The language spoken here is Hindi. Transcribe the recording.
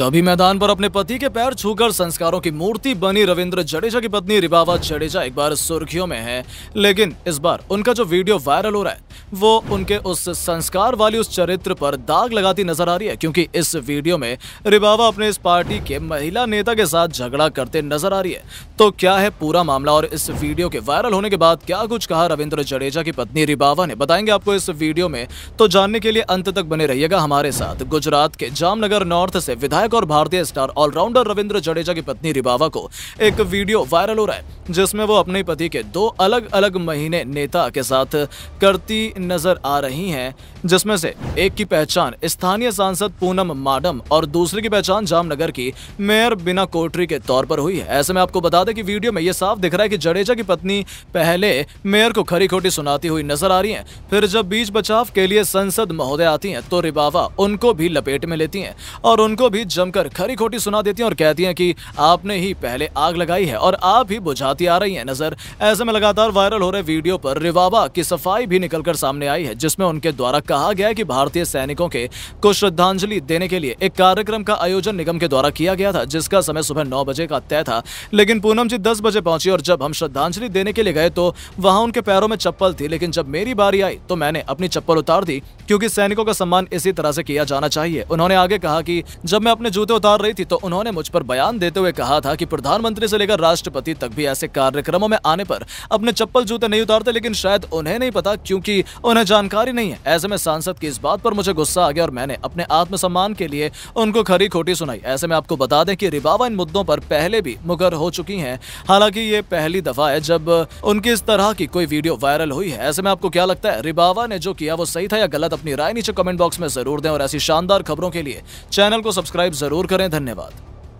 कभी मैदान पर अपने पति के पैर छूकर संस्कारों की मूर्ति बनी रविंद्र जडेजा की पत्नी रिबावा जडेजा एक बार सुर्खियों में है लेकिन इस बार उनका जो वीडियो वायरल हो रहा है वो उनके उस संस्कार वाली उस चरित्र पर दाग लगाती नजर आ रही है क्योंकि इस वीडियो में रिबावा अपने इस पार्टी के महिला नेता के साथ झगड़ा करते नजर आ रही है तो क्या है पूरा मामला और इस वीडियो के वायरल होने के बाद क्या कुछ कहा रविंद्र जडेजा की पत्नी रिबावा ने बताएंगे आपको इस वीडियो में तो जानने के लिए अंत तक बने रहिएगा हमारे साथ गुजरात के जामनगर नॉर्थ से विधायक और भारतीय स्टार ऑलराउंडर रविंद्र जडेजा की पत्नी रिबावा को एक वीडियो वायरल हो रहा है जिसमें वो अपने पति के दो अलग अलग महीने नेता के साथ करती नजर आ रही हैं जिसमें से एक की पहचान स्थानीय सांसद पूनम माडम और दूसरे की पहचान जामनगर की मेयर बिना कोटरी के तौर पर हुई है ऐसे में आपको बता दें कि वीडियो में ये साफ दिख रहा है कि जडेजा की पत्नी पहले मेयर को खरी खोटी सुनाती हुई नजर आ रही है फिर जब बीच बचाव के लिए संसद महोदय आती है तो रिबावा उनको भी लपेट में लेती है और उनको भी जमकर खरी खोटी सुना देती है और कहती है कि आपने ही पहले आग लगाई है और आप ही बुझाती आ रही है नजर ऐसे में लगातार वायरल हो रहे वीडियो पर रिवाबा की सफाई भी निकलकर सामने सामने आई है जिसमें उनके द्वारा कहा गया कि भारतीय सैनिकों के को श्रद्धांजलि देने के लिए एक कार्यक्रम का आयोजन निगम के द्वारा किया गया था जिसका समय सुबह नौ बजे का तय था लेकिन पूनम जी दस बजे पहुंची और जब हम श्रद्धांजलि देने के लिए गए तो वहां उनके पैरों में चप्पल थी लेकिन जब मेरी बारी आई तो मैंने अपनी चप्पल उतार दी क्योंकि सैनिकों का सम्मान इसी तरह से किया जाना चाहिए उन्होंने आगे कहा कि जब मैं अपने जूते उतार रही थी तो उन्होंने मुझ पर बयान देते हुए कहा था कि प्रधानमंत्री से लेकर राष्ट्रपति तक भी ऐसे कार्यक्रमों में आने पर अपने चप्पल जूते नहीं उतारते लेकिन शायद उन्हें नहीं पता क्योंकि उन्हें जानकारी नहीं है ऐसे में सांसद की इस बात पर मुझे गुस्सा आ गया और मैंने अपने आत्मसम्मान के लिए उनको खरी खोटी सुनाई ऐसे में आपको बता दें कि रिबावा इन मुद्दों पर पहले भी मुकर हो चुकी हैं हालांकि ये पहली दफा है जब उनकी इस तरह की कोई वीडियो वायरल हुई है ऐसे में आपको क्या लगता है रिबावा ने जो किया वो सही था या गलत अपनी राय नीचे कमेंट बॉक्स में जरूर दें और ऐसी शानदार खबरों के लिए चैनल को सब्सक्राइब जरूर करें धन्यवाद